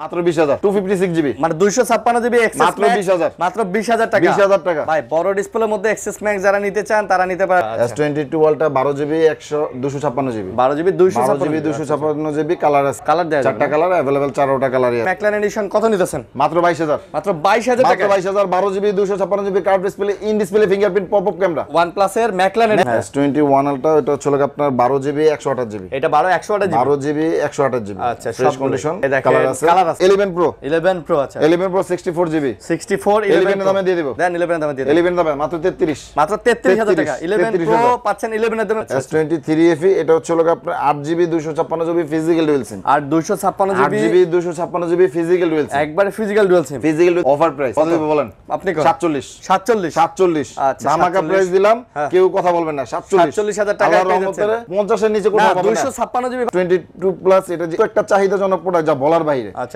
মাত্র বিশ হাজার জিবি মানে দুইশো ছাপ্পান্ন জিবি মাত্র বিশ মাত্র বিশ টাকা বিশ টাকা ভাই বড় ডিসপ্লের মধ্যে এক্সেস ম্যাক্স যারা নিতে চান তারা নিতে পারে এস ওয়ালটা আচ্ছা। বারো জিবি একশো দুশো জিবি বারো জিবি দুশো জিবি জিবি কালার আছে কালার আচ্ছা। দেয় চারটা কালার অ্যাভেলেবেল চারোটা কালার ম্যাকলান এডিশন কত নিতেছেন মাত্র বাইশ মাত্র বাইশ হাজার মাত্র বাইশ জিবি দুশো GB card display in display fingerprint pop camera one প্লাসের ম্যাকলান এস টোয়েন্টি ওয়ান আলটা এটা ছিল আপনার বারো জিবি একশো আঠাশ জিবি এটা বারো একশো আঠাশ বারো জিবি একশো আঠাশ জিবি আচ্ছা ফ্রেশ কন্ডিশন কালার আছে আর প্রাইস আচ্ছা, দিলাম হ্যাঁ। কেউ কথা বলবেন না 47 টাকা নিচে প্লাস এটা যে একটা চাহিদাজনক প্রোডাক্ট যা বলার বাইরে আচ্ছা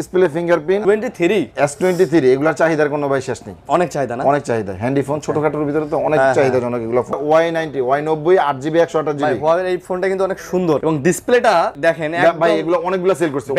ডিসপ্লে ফিঙ্গারপ্রিন্ট S23 এগুলোর চাহিদার কোনো ভাই শেষ নেই অনেক চাহিদা না অনেক চাহিদা হ্যান্ডি ফোন ছোটখাটোর ভিতরে তো অনেক হ্যাঁ, চাহিদাজনক হ্যাঁ। এগুলো Y90 Y90 8GB 128GB ভাই এই ফোনটা কিন্তু অনেক সুন্দর এবং ডিসপ্লেটা দেখেন ভাই এগুলো অনেকগুলো সেল করছে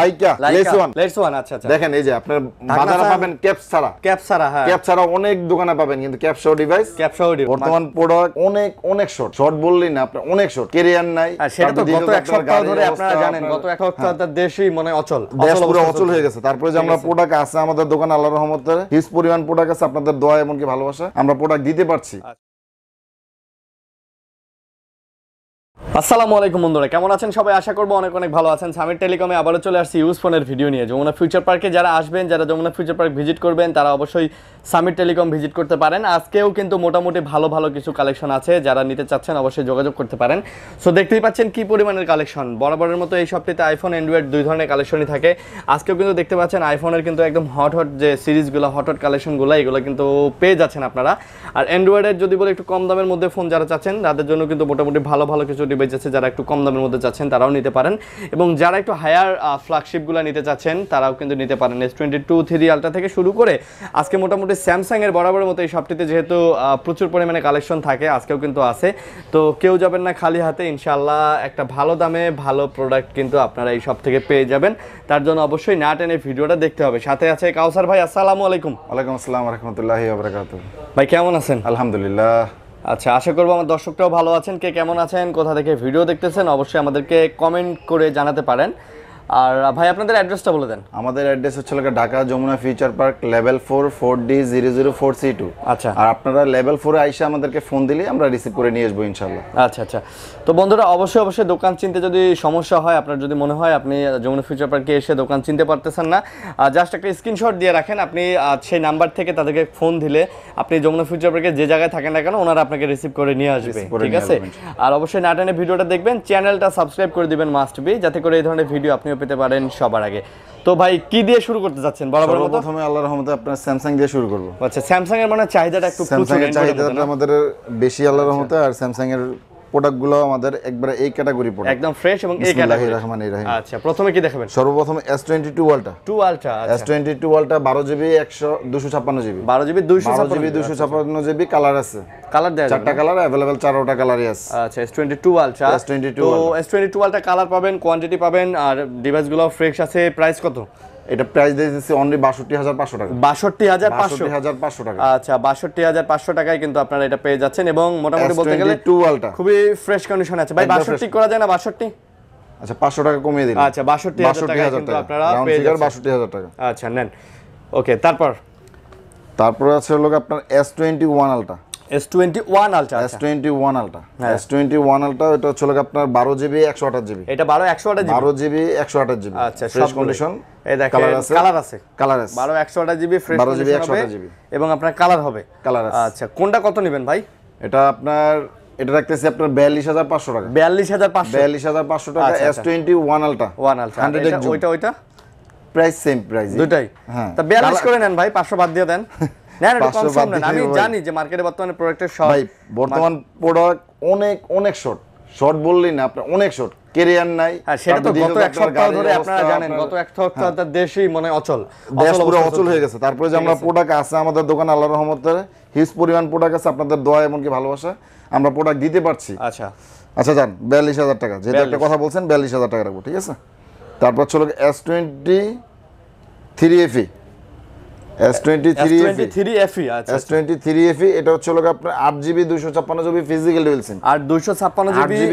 লাইকা লেস ওয়ান লেস ওয়ান আচ্ছা আচ্ছা দেখেন এই যে আপনার বাজারে পাবেন ক্যাপ ছাড়া ক্যাপ ছাড়া হ্যাঁ ক্যাপ ছাড়া অনেক দোকানে পাবেন কিন্তু ক্যাপ সহ ডিভাইস ক্যাপ সহ ডিভাইস বর্তমান প্রোডাক্ট মানে- অনেক অনেক শর্ট শর্ট বললেই না আপনার অনেক শর্ট কেরিয়ার নাই হ্যাঁ, সেটা তো গত এক সপ্তাহ ধরে আপনারা জানেন গত এক সপ্তাহ দেশই মানে অচল পুরো অচল হয়ে গেছে তারপরে যে আমরা প্রোডাক্ট আছে আমাদের দোকান আল্লাহ রহমতের হিজ পরিমাণ প্রোডাক্ট আছে আপনাদের দোয়া এমনকি ভালোবাসা আমরা প্রোডাক্ট দিতে পারছি আচ্ছা। আসসালামু আলাইকুম বন্ধুরা কেমন আছেন সবাই আশা করবো অনেক অনেক ভালো আছেন সামির টেলিকমে আবারও চলে আসছি ইউজ ফোনের ভিডিও নিয়ে যমুনা ফিউচার পার্কে যারা আসবেন যারা যমুনা ফিউচার পার্ক ভিজিট করবেন তারা অবশ্যই সামির টেলিকম ভিজিট করতে পারেন আজকেও কিন্তু মোটামুটি ভালো ভালো কিছু কালেকশন আছে যারা নিতে চাচ্ছেন অবশ্যই যোগাযোগ করতে পারেন সো দেখতেই পাচ্ছেন কি পরিমাণের কালেকশন বরাবরের মতো এই সপ্তাহে আইফোন অ্যান্ড্রয়েড দুই ধরনের কালেকশনই থাকে আজকেও কিন্তু দেখতে পাচ্ছেন আইফোনের কিন্তু একদম হট হট যে সিরিজগুলো হট হট কালেকশনগুলো এগুলো কিন্তু পেয়ে যাচ্ছেন আপনারা আর অ্যান্ড্রয়েডের যদি বলে একটু কম দামের মধ্যে ফোন যারা চাচ্ছেন তাদের জন্য কিন্তু মোটামুটি ভালো ভালো কিছু ডিভাইস পেজ আছে যারা একটু কম দামের মধ্যে চাচ্ছেন তারাও নিতে পারেন এবং যারা একটু হায়ার ফ্ল্যাগশিপগুলো নিতে চাচ্ছেন তারাও কিন্তু নিতে পারেন এস টোয়েন্টি টু থ্রি আলটা থেকে শুরু করে আজকে মোটামুটি স্যামসাংয়ের বরাবরের মতো এই শপটিতে যেহেতু প্রচুর পরিমাণে কালেকশন থাকে আজকেও কিন্তু আছে তো কেউ যাবেন না খালি হাতে ইনশাল্লাহ একটা ভালো দামে ভালো প্রোডাক্ট কিন্তু আপনারা এই সব থেকে পেয়ে যাবেন তার জন্য অবশ্যই না টেনে ভিডিওটা দেখতে হবে সাথে আছে কাউসার ভাই আসসালামু আলাইকুম আলাইকুম আসসালাম রহমতুল্লাহ ভাই কেমন আছেন আলহামদুলিল্লাহ আচ্ছা আশা করবো আমার দর্শকটাও ভালো আছেন কে কেমন আছেন কোথা থেকে ভিডিও দেখতেছেন অবশ্যই আমাদেরকে কমেন্ট করে জানাতে পারেন আর ভাই আপনাদের অ্যাড্রেসটা বলে দেন আমাদের অ্যাড্রেস হচ্ছে Dhaka Jamuna future park level four four D zero zero four C two আচ্ছা আর আপনারা লেভেল ফোরে আইসে আমাদেরকে ফোন দিলে আমরা রিসিভ করে নিয়ে আসবো ইনশাল্লাহ আচ্ছা আচ্ছা তো বন্ধুরা অবশ্যই অবশ্যই দোকান চিনতে যদি সমস্যা হয় আপনার যদি মনে হয় আপনি যমুনা ফিউচার পার্কে এসে দোকান চিনতে পারতেছেন না জাস্ট একটা স্ক্রিনশট দিয়ে রাখেন আপনি সেই নাম্বার থেকে তাদেরকে ফোন দিলে আপনি যমুনা ফিউচার পার্কে যে জায়গায় থাকেন না কেন ওনারা আপনাকে রিসিভ করে নিয়ে আসবে ঠিক আছে আর অবশ্যই নাটানে ভিডিওটা দেখবেন চ্যানেলটা সাবস্ক্রাইব করে দিবেন মাস্ট বি যাতে করে এই ধরনের ভিডিও আপনি স্যামসাংও পেতে পারেন সবার আগে তো ভাই কি দিয়ে শুরু করতে যাচ্ছেন বরাবর প্রথমে আল্লাহর রহমতে আপনার স্যামসাং দিয়ে শুরু করব আচ্ছা স্যামসাং এর মানে চাহিদাটা একটু স্যামসাং এর চাহিদাটা আমাদের বেশি আল্লাহর রহমতে আর স্যামসাং এর প্রোডাক্টগুলো আমাদের একবারে এই ক্যাটাগরি প্রোডাক্ট একদম ফ্রেশ এবং এই ক্যাটাগরি রহমানির রহিম আচ্ছা প্রথমে কি দেখাবেন সর্বপ্রথম S22 আলটা 2 আলটা S22 ultra 12 GB 100 256 GB 12 GB 256 GB 256 GB colour আছে কালার দেয়া চারটা কালার अवेलेबल চারটা কালারই আছে আচ্ছা S22 আলটা S22 তো S22 আলটা কালার পাবেন কোয়ান্টিটি পাবেন আর ডিভাইসগুলো ফ্রেশ আছে প্রাইস কত এটা প্রাইস দিয়েছি অনলি বাষট্টি হাজার পাঁচশো টাকা বাষট্টি হাজার পাঁচশো টাকা আচ্ছা পাঁচশো টাকায় কিন্তু আপনারা এটা পেয়ে যাচ্ছেন এবং মোটামুটি বলতে গেলে টুয়ালটা খুবই ফ্রেশ কন্ডিশন আছে ভাই 62 করা যায় না বাষট্টি আচ্ছা পাঁচশো টাকা কমিয়ে দিন আচ্ছা হাজার টাকা কিন্তু আপনারা পেয়ে যাচ্ছেন 62000 টাকা আচ্ছা নেন ওকে তারপর তারপর আছে হলো আপনার এস টোয়েন্টি ওয়ান আলটা S21 ultra S21 ultra S21 ultra এটা হচ্ছে আপনার 12 জিবি 128 জিবি এটা 12 128 জিবি 12 জিবি 128 জিবি আচ্ছা ফ্রেশ কন্ডিশন এই দেখেন কালার আছে কালার আছে 12 128 জিবি ফ্রেশ 12 জিবি 128 জিবি এবং আপনার কালার হবে কালার আছে আচ্ছা কোনটা কত নেবেন ভাই এটা আপনার এটা রাখতেছি আপনার 42500 টাকা 42500 42500 টাকা S21 আলট্রা 1 আলট্রা 100 ওইটা ওইটা প্রাইস সেম প্রাইস দুটাই হ্যাঁ তা 42 করে নেন ভাই 500 বাদ দিয়ে দেন আমি জানি যে বর্তমান প্রোডাক্ট অনেক অনেক শর্ট শর্ট না অনেক শর্ট কেরিয়ার নাই হ্যাঁ, হ্যাঁ। মানে তারপরে প্রোডাক্ট আছে আমাদের দোকান আল্লাহ রহমতে হিউজ পরিমাণ প্রোডাক্ট আছে আপনাদের দোয়া এমনকি ভালোবাসা আমরা প্রোডাক্ট দিতে পারছি আচ্ছা আচ্ছা যান বিয়াল্লিশ হাজার টাকা যেটা একটা কথা বলছেন বিয়াল্লিশ হাজার টাকা রাখবো ঠিক আছে তারপর চলো S twenty three FE S23 FE e, আচ্ছা, আচ্ছা। e, এটা হচ্ছে লোক আপনার 8GB 256GB physical dual SIM আর 256GB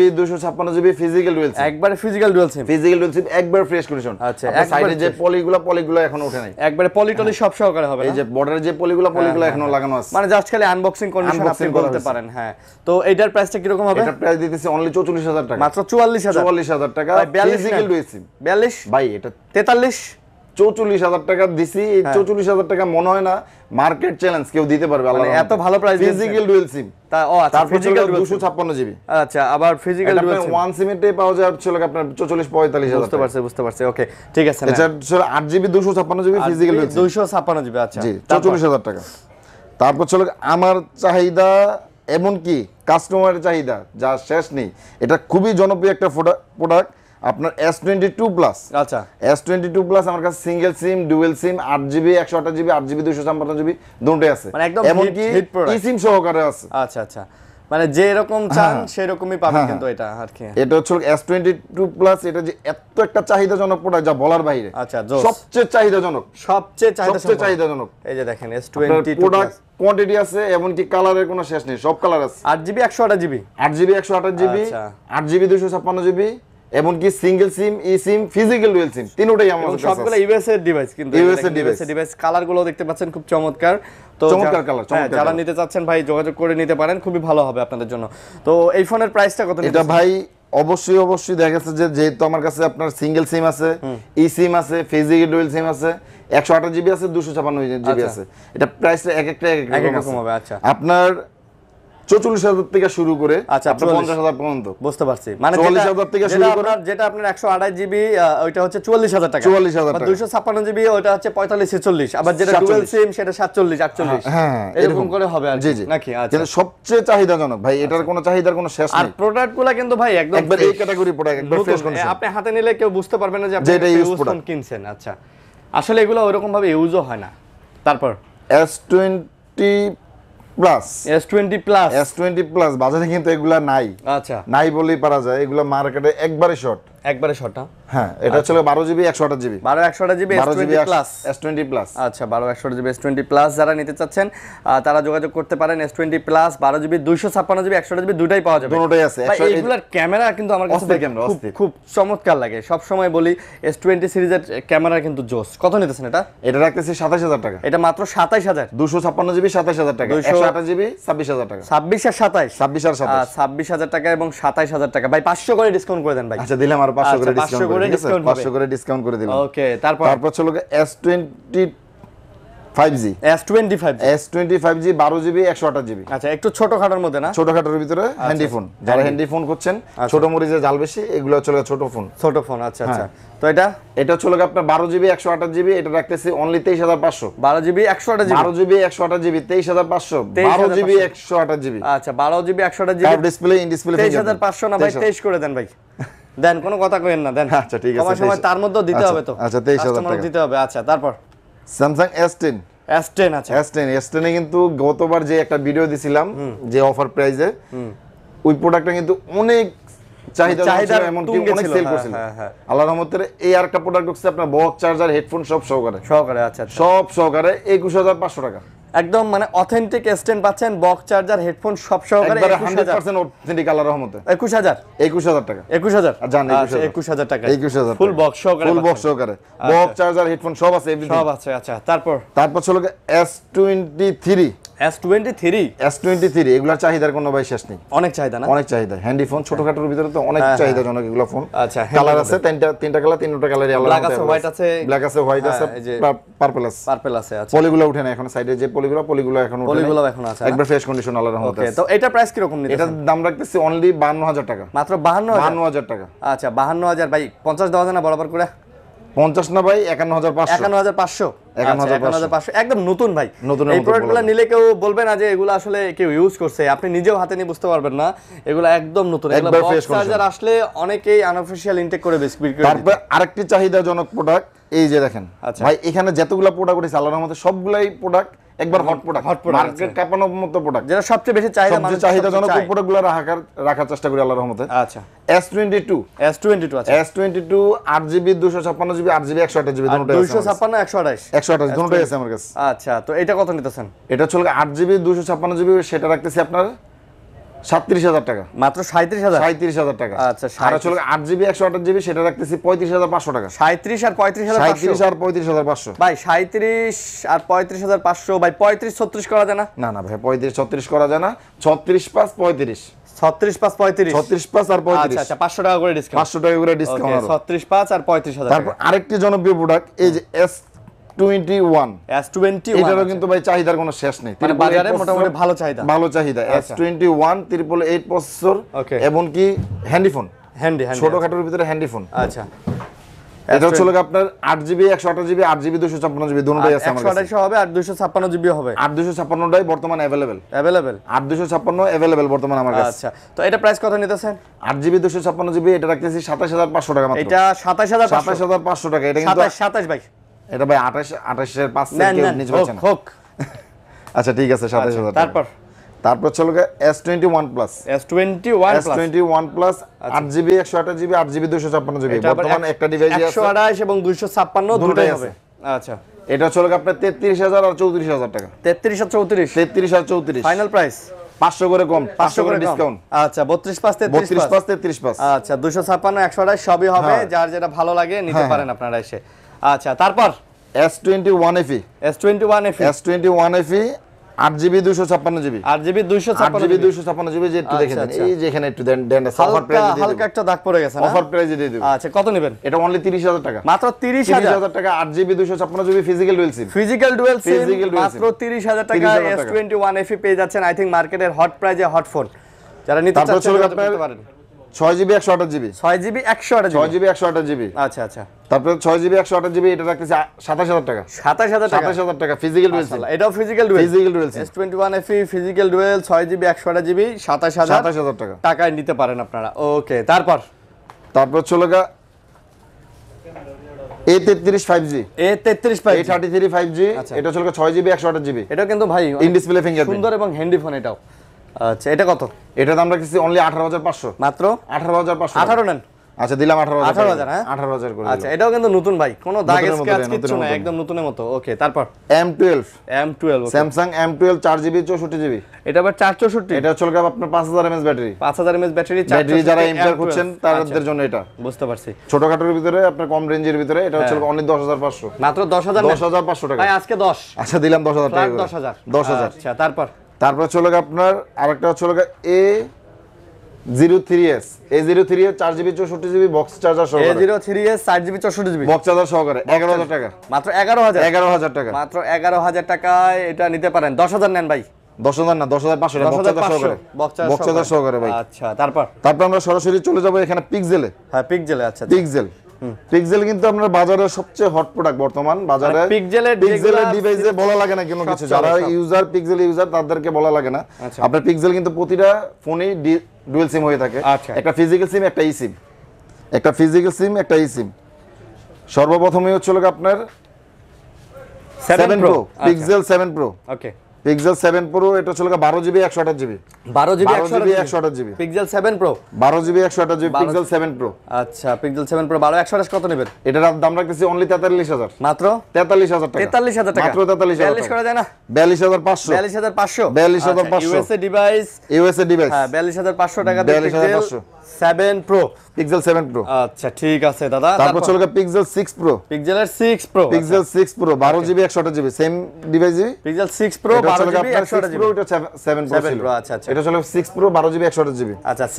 8GB ফিজিক্যাল একবার ফিজিক্যাল ফ্রেশ কন্ডিশন আচ্ছা এখনো ওঠে নাই একবারে পলিটলি সব সহকারে হবে এই যে বর্ডারে যে পলিগুলো পলিগুলো হ্যাঁ, হ্যাঁ, এখনো হ্যাঁ। লাগানো আছে মানে জাস্ট খালি আনবক্সিং কন্ডিশন আপনি পারেন হ্যাঁ তো এটার প্রাইসটা কি রকম হবে এটা প্রাইস দিতেছি অনলি টাকা মাত্র 44000 44000 টাকা ফিজিক্যাল ডুয়াল সিম 42 এটা 43 চৌচল্লিশ হাজার টাকা দিছি এই হ্যাঁ। চৌচল্লিশ হাজার টাকা মনে হয় না মার্কেট চ্যালেঞ্জ কেউ দিতে পারবে মানে আল্লাহ এত ভালো প্রাইস ফিজিক্যাল ডুয়েল সিম তা ও আচ্ছা ফিজিক্যাল 256 জিবি আচ্ছা আবার ফিজিক্যাল ডুয়েল সিম ওয়ান সিমেটে পাওয়া যায় আপনার 44 বুঝতে পারছে বুঝতে পারছে ওকে ঠিক আছে 8 GB 256 GB physical dual 256 GB আচ্ছা জি টাকা তারপর ছিল আমার চাহিদা এমন কি কাস্টমারের চাহিদা যা শেষ নেই এটা খুবই জনপ্রিয় একটা প্রোডাক্ট আপনার S22 প্লাস আচ্ছা S22 প্লাস আমার কাছে সিঙ্গেল সিম ডুয়াল সিম আট জিবি একশো আঠাশ জিবি আট জিবি দুশো ছাপ্পান্ন জিবি দুটোই আছে মানে এমনকি সিম সহকারে আছে আচ্ছা আচ্ছা মানে যে এরকম হ্যাঁ, চান হ্যাঁ। সেই রকমই পাবেন হ্যাঁ, কিন্তু এটা আর কি এটা হচ্ছে S22 প্লাস এটা যে এত একটা চাহিদাজনক প্রোডাক্ট যা বলার বাইরে আচ্ছা সবচেয়ে চাহিদাজনক সবচেয়ে সবচেয়ে চাহিদাজনক এই যে দেখেন S22 প্রোডাক্ট কোয়ান্টিটি আছে এমন কি কালারের কোনো শেষ নেই সব কালার আছে 8GB 128GB 8GB 128GB 8GB 256GB এমনকি single SIM e SIM physical dual SIM তিনটাই আমাদের কাছে সবগুলো ইউএস এর ডিভাইস কিন্তু ইউএস এর ডিভাইস ডিভাইস কালার গুলো দেখতে পাচ্ছেন খুব চমৎকার তো চমৎকার কালার হ্যাঁ, চমৎকার যারা নিতে চাচ্ছেন ভাই যোগাযোগ করে নিতে পারেন খুবই ভালো হবে আপনাদের জন্য তো এই ফোনের প্রাইসটা কত এটা ভাই অবশ্যই অবশ্যই দেখা যাচ্ছে যে যেহেতু আমার কাছে আপনার সিঙ্গেল সিম আছে ই সিম আছে ফিজিক্যাল ডুয়েল সিম আছে একশো আঠাশ জিবি আছে দুশো ছাপান্ন জিবি আচ্ছা। আছে এটা প্রাইসটা এক একটা এক এক রকম হবে আচ্ছা আপনার চৌচল্লিশ হাজার থেকে শুরু করে আচ্ছা, চল্লিশ মানে হাজার থেকে শুরু করে সবচেয়ে চাহিদাজনক ভাই এটার আচ্ছা। কোনো চাহিদার কোন শেষ প্রোডাক্ট গুলা কিন্তু ভাই একদম আপনি হাতে নিলে কেউ বুঝতে পারবে না যে আপনি এটা কিনছেন আচ্ছা আসলে এগুলো ওরকম ভাবে ইউজও হয় না তারপর S twenty plus S twenty plus S twenty plus বাজারে কিন্তু এগুলা নাই আচ্ছা নাই বলেই পারা যায় এগুলা মার্কেটে একবারে শর্ট একবারে শর্ট হ্যাঁ। না হ্যাঁ এটা আচ্ছা। ছিল GB GB GB plus plus আচ্ছা জিবি প্লাস যারা নিতে চাচ্ছেন তারা যোগাযোগ করতে পারেন প্লাস জিবি জিবি জিবি দুটাই পাওয়া যাবে দুটোই আছে ক্যামেরা কিন্তু আমার কাছে খুব চমৎকার লাগে সব সময় বলি সিরিজের ক্যামেরা কিন্তু জোস কত নিতেছেন এটা এটা রাখতেছি সাতাশ হাজার টাকা এটা মাত্র সাতাশ হাজার দুশো ছাপ্পান্ন জিবি সাতাশ হাজার টাকা দুশো জিবি ছাব্বিশ হাজার টাকা ছাব্বিশ আর ছাব্বিশ আর ছাব্বিশ হাজার টাকা এবং সাতাশ হাজার টাকা ভাই পাঁচশো করে ডিসকাউন্ট করে দেন ভাই আচ্ছা দিলাম আর আচ্ছা, পাঁচশো করে ডিসকাউন্ট করে ডিসকাউন্ট পাবে 500 করে ডিসকাউন্ট করে দিলাম ওকে তারপর তারপর হচ্ছে লোকে S20 5G S25 S25G 12GB 128GB আচ্ছা একটু ছোট খাটার মধ্যে না আচ্ছা, আচ্ছা। ছোট খাটার ভিতরে হ্যান্ডি ফোন যারা হ্যান্ডি ফোন করছেন ছোট মরিচে জাল বেশি এগুলো হচ্ছে ছোট ফোন ছোট ফোন আচ্ছা আচ্ছা হ্যাঁ। তো এটা এটা হচ্ছে লোক আপনার 12GB 128GB এটা রাখতেছি only 23500 12GB 128GB 12GB 128GB 23500 12GB 128GB আচ্ছা 12GB 128GB display in display 23500 না ভাই 23 করে দেন ভাই দেন কোনো কথা কইেন না দেন আচ্ছা ঠিক আছে সময় তার মধ্যে দিতে আচ্ছা, হবে তো আচ্ছা 23000 টাকা দিতে হবে আচ্ছা তারপর Samsung S10 S10 আচ্ছা S10 S10 এ কিন্তু গতবার যে একটা ভিডিও দিছিলাম যে অফার প্রাইসে ওই প্রোডাক্টটা কিন্তু অনেক চাহিদা চাহিদা এমনকি অনেক সেল হ্যাঁ, করছিল হ্যাঁ, হ্যাঁ। আল্লাহ রহমতের এই আরেকটা প্রোডাক্ট হচ্ছে আপনার বক্স চার্জার হেডফোন সব সহকারে সহকারে আচ্ছা, আচ্ছা। সব সহকারে পাঁচশো টাকা একদম মানে অথেন্টিক স্ট্যান্ড পাচ্ছেন বক্স চার্জার হেডফোন সব সহকারে 100% অথেন্টিক আল্লাহর রহমতে 21000 21000 টাকা 21000 আর জান 21000 টাকা 21000 ফুল বক্স সহকারে ফুল বক্স সহকারে বক্স চার্জার হেডফোন সব আছে এভরিথিং সব আছে আচ্ছা তারপর তারপর চলো S23 S23 S23 এগুলা চাহিদার কোনো ভাই শেষ নেই অনেক চাহিদা না অনেক চাহিদা হ্যান্ডি ফোন ছোটখাটোর ভিতরে তো অনেক হ্যাঁ, হ্যাঁ। চাহিদা জনক এগুলা ফোন আচ্ছা কালার আছে তিনটা তিনটা কালার তিনটা কালারই আলাদা ব্ল্যাক আছে হোয়াইট আছে ব্ল্যাক আছে হোয়াইট আছে পার্পল আছে পার্পল আছে আচ্ছা পলিগুলো উঠে না এখন সাইডে যে পলিগুলা পলিগুলা এখন পলিগুলা এখন আছে একবার ফ্রেশ কন্ডিশন আলাদা রহমতে ওকে তো এটা প্রাইস কি রকম নিতে এটা দাম রাখতেছি অনলি 52000 টাকা মাত্র 52000 টাকা আচ্ছা 52000 ভাই 50 দাও না বরাবর করে 50 না ভাই 51500 51500 51500 একদম নতুন ভাই নতুন এই প্রোডাক্টগুলো নিলে কেউ বলবে না যে এগুলো আসলে কেউ ইউজ করছে আপনি নিজেও হাতে নিয়ে বুঝতে পারবেন না এগুলো একদম নতুন চার্জার আসলে অনেকেই আনঅফিশিয়াল ইনটেক করে বিস্কিট তারপর আরেকটি চাহিদাজনক প্রোডাক্ট এই যে দেখেন আচ্ছা। ভাই এখানে যতগুলো প্রোডাক্ট আছে আল্লাহর মধ্যে সবগুলাই প্রোডাক্ট একবার hot product hot product market কাঁপানোর মতো প্রোডাক্ট যেটা সবচেয়ে বেশি চাহিদা মানুষ চাহিদা জনক প্রোডাক্টগুলো রাখার রাখার চেষ্টা করি আল্লাহর রহমতে আচ্ছা S22 S22 আচ্ছা S22 8GB 256GB 8GB 128GB 256 128 128 আছে আমার কাছে আচ্ছা তো এটা কত নিতেছেন এটা চলবে 8GB 256GB সেটা রাখতেছি আপনার আচ্ছা, পঁয়ত্রিশ হাজার পাঁচশো পঁয়ত্রিশ ছত্রিশ করা যায় না না না ভাই পঁয়ত্রিশ ছত্রিশ করা যায় না ছত্রিশ পাঁচ পঁয়ত্রিশ ছত্রিশ পাঁচ পঁয়ত্রিশ ছত্রিশ পাঁচ আর পঁয়ত্রিশ আচ্ছা, আচ্ছা, পাঁচশো টাকা করে ডিসকাউন্ট পাঁচশো টাকা করে ডিসকাউন্ট ছত্রিশ পাঁচ আর পঁয়ত্রিশ হাজার আরেকটি জনপ্রিয় প্রোডাক্ট এই যে এস S21 S21 এটারও কিন্তু ভাই চাহিদার কোনো শেষ নেই মানে বাজারে মোটামুটি ভালো চাহিদা ভালো চাহিদা S21 888 প্রসেসর এবং কি হ্যান্ডিফোন হ্যান্ডি হ্যান্ডি ছোটখাটোর ভিতরে হ্যান্ডিফোন আচ্ছা এটা হচ্ছে আপনার আট জিবি একশো আঠাশ জিবি আট জিবি দুশো ছাপ্পান্ন জিবি দুটোই আছে আমার কাছে হবে আর দুশো ছাপ্পান্ন জিবি হবে আট দুশো ছাপ্পান্নটাই বর্তমান অ্যাভেলেবেল অ্যাভেলেবেল আট দুশো ছাপ্পান্ন অ্যাভেলেবেল বর্তমান আমার কাছে আচ্ছা তো এটা প্রাইস কত নিতেছেন আট জিবি দুশো ছাপ্পান্ন জিবি এটা রাখতেছি সাতাশ হাজার পাঁচশো টাকা এটা সাতাশ হাজার সাতাশ হাজার পাঁচশো টাকা এটা কিন্তু সাতাশ ভাই এটা ভাই আঠাশ হোক আচ্ছা ঠিক আছে সাতাশ আচ্ছা, হাজার তারপর তারপর চলো S twenty one plus S twenty one S twenty one plus আট জিবি একশো আঠাশ জিবি আট জিবি দুশো ছাপ্পান্ন জিবি বর্তমান একটা ডিভাইস একশো আঠাশ এবং দুশো ছাপ্পান্ন আচ্ছা এটা চলো আপনার তেত্রিশ হাজার আর চৌত্রিশ হাজার টাকা তেত্রিশ আর চৌত্রিশ তেত্রিশ হাজার চৌত্রিশ ফাইনাল প্রাইস পাঁচশো করে কম পাঁচশো করে ডিসকাউন্ট আচ্ছা বত্রিশ পাঁচ তেত্রিশ পাঁচ তেত্রিশ পাঁচ আচ্ছা দুশো ছাপ্পান্ন একশো আঠাশ সবই হবে হ্যাঁ। যার যেটা ভালো লাগে নিতে হ্যাঁ, হ্যাঁ। পারেন আপনারা এসে আচ্ছা তারপর S twenty one FE S twenty one GB S twenty one GB 256 GB আট জিবি যে একটু আচ্ছা, দেখেন আচ্ছা। এই এখানে একটু দেন দেন অফার প্রাইস হালকা একটা দাগ পড়ে গেছে অফার প্রাইস দিয়ে দিই আচ্ছা কত নেবেন এটা অনলি তিরিশ হাজার টাকা মাত্র তিরিশ হাজার টাকা 8 GB 256 GB physical dual SIM physical dual SIM মাত্র তিরিশ হাজার টাকা এস টোয়েন্টি ওয়ান পেয়ে যাচ্ছেন আই থিঙ্ক মার্কেটের হট প্রাইসে হট ফোন যারা নিতে চাচ্ছেন আপনারা পারেন ছয় জিবি একশো আঠাশ জিবি ছয় একশো জিবি এটা টাকা টাকা নিতে পারেন আপনারা ওকে তারপর তারপর চলে গা এ তেত্রিশ ফাইভ জি এ তেত্রিশ five thirty three five G এটা ছয় জিবি একশো জিবি এটা কিন্তু ভাই ইন্ডিসপ্লে ফিঙ্গার সুন্দর এবং হ্যান্ডি ফোন এটাও আচ্ছা এটা কত এটা দাম রাখছি অনলি আঠারো হাজার পাঁচশো মাত্র আঠারো হাজার পাঁচশো আঠারো নেন আচ্ছা দিলাম আঠারো 18000 হাজার হ্যাঁ 18000 করে আচ্ছা এটাও কিন্তু নতুন ভাই কোন দাগ স্ক্র্যাচ কিছু না একদম নতুনের মতো ওকে তারপর M twelve M twelve Samsung M twelve চার জিবি চৌষট্টি জিবি এটা আবার চার চৌষট্টি এটা চলবে আপনার পাঁচ হাজার ব্যাটারি পাঁচ হাজার এমএস ব্যাটারি ব্যাটারি যারা এম্পায়ার করছেন তাদের আচ্ছা। জন্য এটা বুঝতে পারছি ছোটখাটোর ভিতরে আপনার কম রেঞ্জের ভিতরে এটা হচ্ছে অনলি হ্যাঁ। দশ হাজার পাঁচশো মাত্র দশ হাজার দশ হাজার পাঁচশো টাকা আজকে দশ আচ্ছা দিলাম দশ হাজার টাকা দশ হাজার দশ হাজার আচ্ছা তারপর তারপরে চলে গেল আপনার আরেকটা চলে গেল A zero three S A zero three S চার জিবি চৌষট্টি জিবি বক্স চার্জার সহ এ জিরো থ্রি এস চার জিবি চৌষট্টি জিবি বক্স চার্জার সহকারে এগারো হাজার টাকা মাত্র এগারো হাজার এগারো হাজার টাকা মাত্র এগারো হাজার টাকায় এটা নিতে পারেন দশ হাজার নেন ভাই দশ হাজার না দশ হাজার পাঁচশো বক্স চার্জার সহকারে ভাই আচ্ছা তারপর তারপর আমরা সরাসরি চলে যাবো এখানে পিকজেলে হ্যাঁ জেলে আচ্ছা পিক্সেল আচ্ছা। পিক্সেল কিন্তু আমরা বাজারে সবচেয়ে হট প্রোডাক্ট বর্তমান বাজারে পিক্সেলের পিক্সেলের ডিভাইসে বলা লাগে না কোনো কিছু যারা ইউজার পিক্সেল ইউজার তাদেরকে বলা লাগে না আচ্ছা। আপনার পিক্সেল কিন্তু প্রতিটা ফোনেই ডুয়েল সিম হয়ে থাকে আচ্ছা। একটা ফিজিক্যাল সিম একটা ই সিম একটা ফিজিক্যাল সিম একটা ই সিম সর্বপ্রথমই হচ্ছে লোক আপনার 7 pro pixel 7 pro okay pixel 7 pro এটা চলবে 12 GB 128 GB 12 GB 128 GB pixel 7 pro 12 GB 128 GB pixel 7 pro আচ্ছা পিক্সেল 7 প্রো 12 128 কত নেবেন এটার দাম রাখতেছি অনলি 43000 মাত্র 43000 টাকা 43000 টাকা মাত্র 43000 40 করা যায় না 42500 42500 42500 ইউএসএ ডিভাইস ইউএসএ ডিভাইস হ্যাঁ 42500 টাকা দিয়ে পিক্সেল 7 7 আচ্ছা ঠিক আছে দাদা তারপর চলে 6 6 6 এটা 7 আচ্ছা আচ্ছা এটা চলে 6 আচ্ছা 6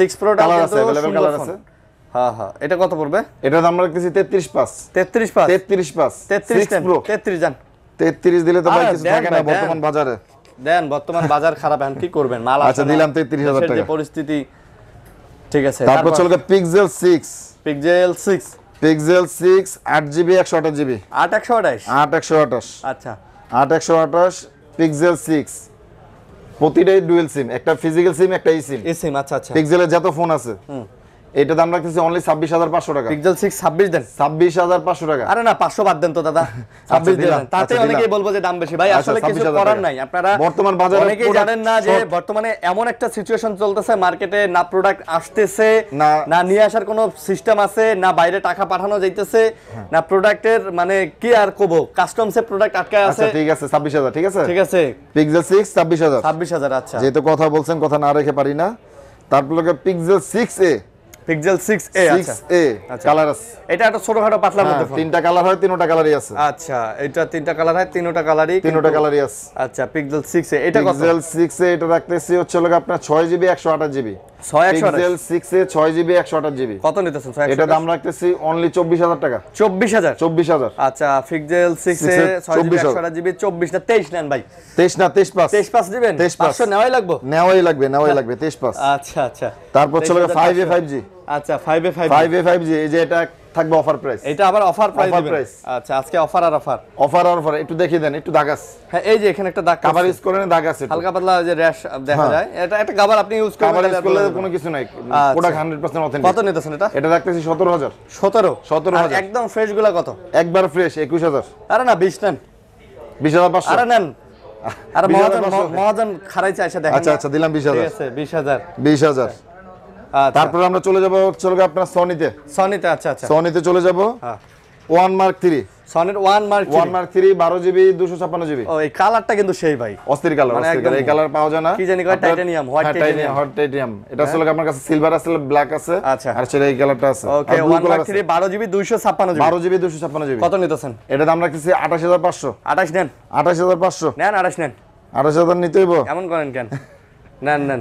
হ্যাঁ, হ্যাঁ। কত পড়বে এটা দাম রাখতেছি 33 পাস 33 পাস 33 পাস 33 জান 33 দিলে তো ভাই কিছু থাকে না বর্তমান বাজারে দেন বর্তমান বাজার খারাপ এখন কি করবেন মাল আছে আচ্ছা, দিলাম 33000 টাকা পরিস্থিতি ঠিক আছে তারপর চলে pixel 6 pixel 6 pixel 6 8GB 128GB 8128 8128 আচ্ছা 8128 পিক্সেল 6 প্রতিটাই ডুয়েল সিম একটা ফিজিক্যাল সিম একটা ই সিম ই সিম আচ্ছা আচ্ছা পিক্সেলের যত ফোন আছে হুম এটা দাম রাখতেছি অনলি ছাব্বিশ হাজার পাঁচশো টাকা পিক্সেল সিক্স ছাব্বিশ দেন ছাব্বিশ হাজার পাঁচশো টাকা আরে না পাঁচশো বাদ দেন তো দাদা আচ্ছা, ছাব্বিশ দিলাম তাতে আচ্ছা, অনেকেই বলবো যে দাম বেশি ভাই আচ্ছা, আসলে কিছু করার নাই আপনারা বর্তমান বাজারে অনেকেই জানেন না যে বর্তমানে এমন একটা সিচুয়েশন চলতেছে মার্কেটে না প্রোডাক্ট আসতেছে না নিয়ে আসার কোনো সিস্টেম আছে না বাইরে টাকা পাঠানো যাইতেছে হ্যাঁ। না প্রোডাক্টের মানে কি আর কবো কাস্টমসে প্রোডাক্ট আটকায় আছে ঠিক আছে ছাব্বিশ হাজার ঠিক আছে ঠিক আছে পিক্সেল সিক্স ছাব্বিশ হাজার ছাব্বিশ হাজার আচ্ছা যেহেতু কথা বলছেন কথা না রেখে পারি না তারপর পিক্সেল সিক্স এ পিক্সেল 6a আচ্ছা 6a কালার আচ্ছা। আছে এটা একটা ছোটখাটো পাতলার হ্যাঁ, মধ্যে তিনটা কালার হয় তিনটা কালারই আছে আচ্ছা এটা তিনটা কালার হয় তিনটা কালারই তিনটা কালারই আছে আচ্ছা পিক্সেল 6a এটা কত পিক্সেল 6a এটা রাখতেছি হচ্ছে লোক আপনার 6 GB 128 GB pixel 6 A 6 GB 128 GB কত নিতেছেন দাম রাখতেছি অনলি 24000 টাকা 24000 24000 আচ্ছা পিক্সেল 6 এ জিবি 128 জিবি 24 না 23 নেন ভাই 23 না 23 পাস 23 পাস দিবেন 23 পাস নেওয়াই লাগবে নেওয়াই হ্যাঁ। লাগবে নেওয়াই লাগবে 23 পাস আচ্ছা আচ্ছা তারপর চলে 5 এ 5G আচ্ছা 5 এ 5 5 এ 5 জি যে এটা থাকবে অফার প্রাইস এটা আবার অফার প্রাইস অফার প্রাইস আচ্ছা আজকে অফার আর অফার অফার আর অফার একটু দেখিয়ে দেন একটু দাগ আছে হ্যাঁ এই যে এখানে একটা দাগ কভার ইউজ করেন দাগ আছে হালকা পাতলা যে র‍্যাশ দেখা হ্যাঁ। যায় এটা একটা কভার আপনি ইউজ করেন কভার ইউজ করলে কোনো কিছু নাই প্রোডাক্ট 100% অথেন্টিক কত নিতেছেন এটা এটা রাখতেছি 17000 17 17000 একদম ফ্রেশ গুলা কত একবার ফ্রেশ 21000 আরে না 20 নেন 20500 আরে নেন আরে মহাজন মহাজন খারাইছে আইসা দেখেন আচ্ছা আচ্ছা দিলাম 20000 ঠিক আছে 20000 20000 আচ্ছা। তারপর আমরা চলে যাবো চলে আপনার সনিতে সনিতে আচ্ছা আচ্ছা সনিতে চলে যাবো ওয়ান মার্ক থ্রি সনির one mark one mark three বারো জিবি 256 ছাপ্পান্ন জিবি ও এই কালারটা কিন্তু সেই ভাই অস্থির কালার মানে অস্থির এই কালার পাওয়া যায় না কি জানি কয় titanium white titanium white titanium এটা আসলে হ্যাঁ। আমার কাছে সিলভার আছে ব্ল্যাক আছে আচ্ছা আর সেটা এই কালারটা আছে ওকে ওয়ান মার্ক থ্রি বারো জিবি 256 ছাপ্পান্ন জিবি বারো জিবি 256 জিবি কত নিতেছেন এটা দাম রাখছি আঠাশ হাজার পাঁচশো আঠাশ নেন আঠাশ হাজার পাঁচশো নেন আঠাশ নেন আঠাশ হাজার নিতেই এমন করেন কেন নেন নেন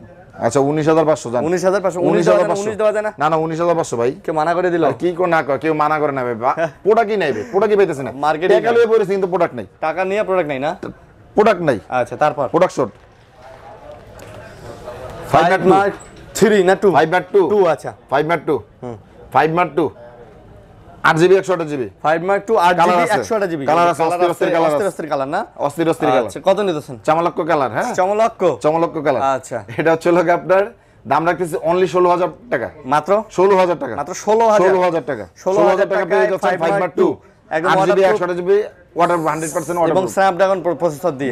আচ্ছা উনিশ হাজার পাঁচশো উনিশ হাজার পাঁচশো উনিশ হাজার পাঁচশো দেওয়া যায় না না উনিশ হাজার পাঁচশো ভাই কেউ মানা করে দিল কি না কেউ মানা করে নেবে প্রোডাক্টই নেবে প্রোডাক্টই পেতেছে না মার্কেটে হ্যাঁ। টাকা পড়েছে কিন্তু প্রোডাক্ট নাই টাকা নিয়ে প্রোডাক্ট নেই না প্রোডাক্ট নাই আচ্ছা তারপর product short five mark three না two five mark two two আচ্ছা five mark two five mark two 8 108 GB 5 mark two 8 108 GB colour আছে অস্থির কালার অস্থির অস্থির কালার না অস্থির অস্থির কালার আচ্ছা কত নিতেছেন চামলাক্ক কালার হ্যাঁ চামলাক্ক চামলাক্ক কালার আচ্ছা এটা হচ্ছে লোক আপনার দাম রাখতেছি অনলি ষোলো হাজার টাকা মাত্র ষোলো হাজার টাকা মাত্র ষোলো ষোলো হাজার টাকা ষোলো হাজার টাকা পেয়ে যাচ্ছেন ফাইভ মার্ক টু একদম জিবি একশো জিবি ওয়াটার হান্ড্রেড পার্সেন্ট এবং স্ন্যাপড্রাগন প্রসেসর দিয়ে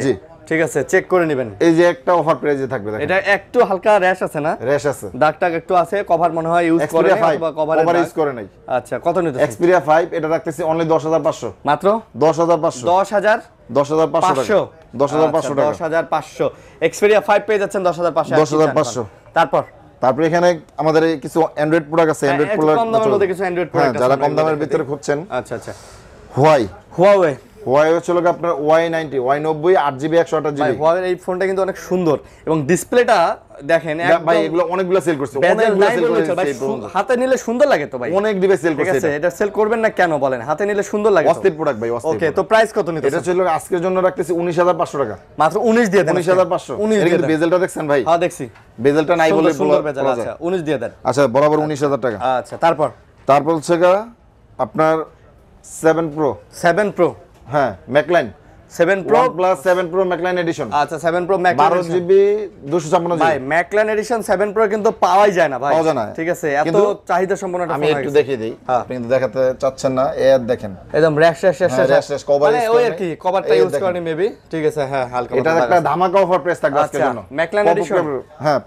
ঠিক আছে চেক করে নেবেন এই যে একটা অফার প্রাইজে থাকবে দেখেন এটা একটু হালকা র্যাশ আছে না র্যাশ আছে দাগটা একটু আছে কভার মনে হয় ইউজ করে অথবা কভার ইউজ করে নাই আচ্ছা কত নিতে এক্সপেরিয়া 5 এটা রাখতেছি অনলি 10500 মাত্র 10500 10000 10500 টাকা 10500 আচ্ছা, টাকা 10500 এক্সপেরিয়া 5 পেয়ে যাচ্ছেন 10500 10500 তারপর তারপর এখানে আমাদের কিছু অ্যান্ড্রয়েড প্রোডাক্ট আছে অ্যান্ড্রয়েড প্রোডাক্ট কম দামের মধ্যে কিছু অ্যান্ড্রয়েড প্রোডাক্ট আছে যারা কম দামের ভিতরে খুঁজছেন আচ্ছা আচ্ছা হোয়াই হুয়াওয়ে ওয়াই হচ্ছে লোক আপনার ওয়াই নাইনটি ওয়াই নব্বই আট জিবি একশো আঠাশ জিবি এই ফোনটা কিন্তু অনেক সুন্দর এবং ডিসপ্লেটা দেখেন ভাই এগুলো অনেকগুলো সেল করছে হাতে নিলে সুন্দর লাগে তো ভাই অনেক দিবে সেল করছে এটা সেল করবেন না কেন বলেন হাতে নিলে সুন্দর লাগে অস্থির প্রোডাক্ট ভাই ওকে তো প্রাইস কত নিতে এটা ছিল আজকের জন্য রাখতেছি উনিশ হাজার পাঁচশো টাকা মাত্র 19 দিয়ে দেন 19500 19 দিয়ে দেন বেজেলটা দেখছেন ভাই হ্যাঁ দেখছি বেজেলটা নাই বলে সুন্দর বেজেল আচ্ছা উনিশ দিয়ে দেন আচ্ছা বরাবর আচ্ছা। উনিশ হাজার টাকা আচ্ছা তারপর তারপর হচ্ছে আপনার সেভেন প্রো সেভেন প্রো হ্যাঁ McLaren 7 Pro plus 7 Pro McLaren আচ্ছা 7 Pro ভাই 7 Pro কিন্তু পাওয়াই যায় না ভাই পাওয়া যায় না ঠিক আছে এত চাহিদা সম্পন্ন একটা আমি একটু দেখিয়ে দেই হ্যাঁ। আপনি কিন্তু দেখাতে চাচ্ছেন না দেখেন একদম র‍্যাশ র‍্যাশ র‍্যাশ র‍্যাশ র‍্যাশ কভার মানে ওই আর কি কভারটা ইউজ মেবি ঠিক আছে হ্যাঁ হালকা এটা একটা ধামাকা অফার থাকবে আজকের আচ্ছা, জন্য হ্যাঁ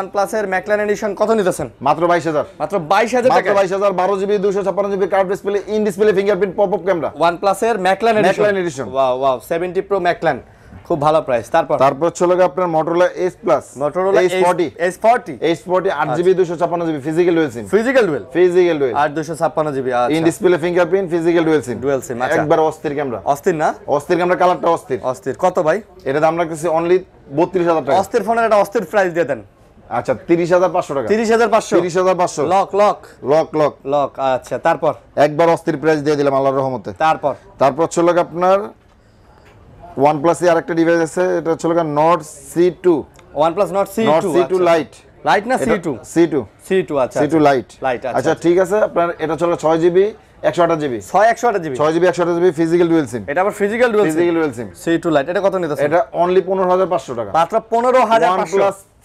OnePlus এর McLaren এডিশন কত নিতেছেন মাত্র 22000 মাত্র 22000 টাকা 22000 12 GB 256 display in display fingerprint popup camera OnePlus এর McLaren edition wow wow 70 pro McLaren খুব ভালো প্রাইস তারপর তারপর চলে গেল আপনার Motorola S Plus Motorola S40 S40 S40 8GB 256GB physical dual SIM physical dual physical dual আর আচ্ছা in display fingerprint physical dual SIM dual SIM আচ্ছা একবার অস্থির ক্যামেরা অস্থির না অস্থির ক্যামেরা কালারটা অস্থির অস্থির কত ভাই এটা দাম রাখতেছি অনলি 32000 টাকা অস্থির ফোনের একটা অস্থির প্রাইস দিয়ে দেন আচ্ছা তিরিশ হাজার পাঁচশো টাকা তিরিশ হাজার পাঁচশো তিরিশ হাজার পাঁচশো lock lock lock lock lock আচ্ছা তারপর একবার অস্থির প্রাইস দিয়ে দিলাম আল্লাহর রহমতে তারপর তারপর ছিল আপনার OnePlus এর আরেকটা ডিভাইস আছে এটা হচ্ছে লগা Nord C2 OnePlus Nord C2 Nord C2 আচ্ছা। Lite লাইট না C two C two C two আচ্ছা সি টু লাইট আচ্ছা ঠিক আছে আপনার এটা চলো ছয় জিবি একশো আঠাশ জিবি ছয় একশো আঠাশ জিবি ছয় জিবি একশো আঠাশ জিবি ফিজিক্যাল ডুয়েল সিম এটা আবার physical dual physical dual sim C two lite এটা কত নিতে এটা অনলি পনেরো হাজার পাঁচশো টাকা মাত্র পনেরো হাজার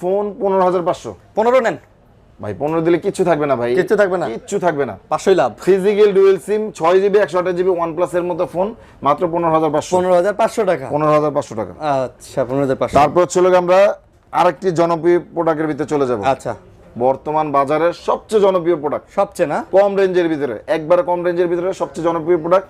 ফোন পনেরো হাজার পাঁচশো পনেরো নেন ভাই পনেরো দিলে কিচ্ছু থাকবে না ভাই কিছু থাকবে না কিছু থাকবে না পাঁচশোই লাভ ফিজিক্যাল ডুয়েল সিম ছয় জিবি একশো আঠাশ জিবি ওয়ান প্লাসের এর মতো ফোন মাত্র পনেরো হাজার পাঁচশো পনেরো হাজার পাঁচশো টাকা পনেরো হাজার পাঁচশো টাকা আচ্ছা পনেরো হাজার পাঁচশো তারপর হচ্ছিল আমরা আরেকটি জনপ্রিয় প্রোডাক্টের ভিতরে চলে যাবো আচ্ছা বর্তমান বাজারের সবচেয়ে জনপ্রিয় প্রোডাক্ট সবচেয়ে না কম রেঞ্জের ভিতরে একবার কম রেঞ্জের ভিতরে সবচেয়ে জনপ্রিয় প্রোডাক্ট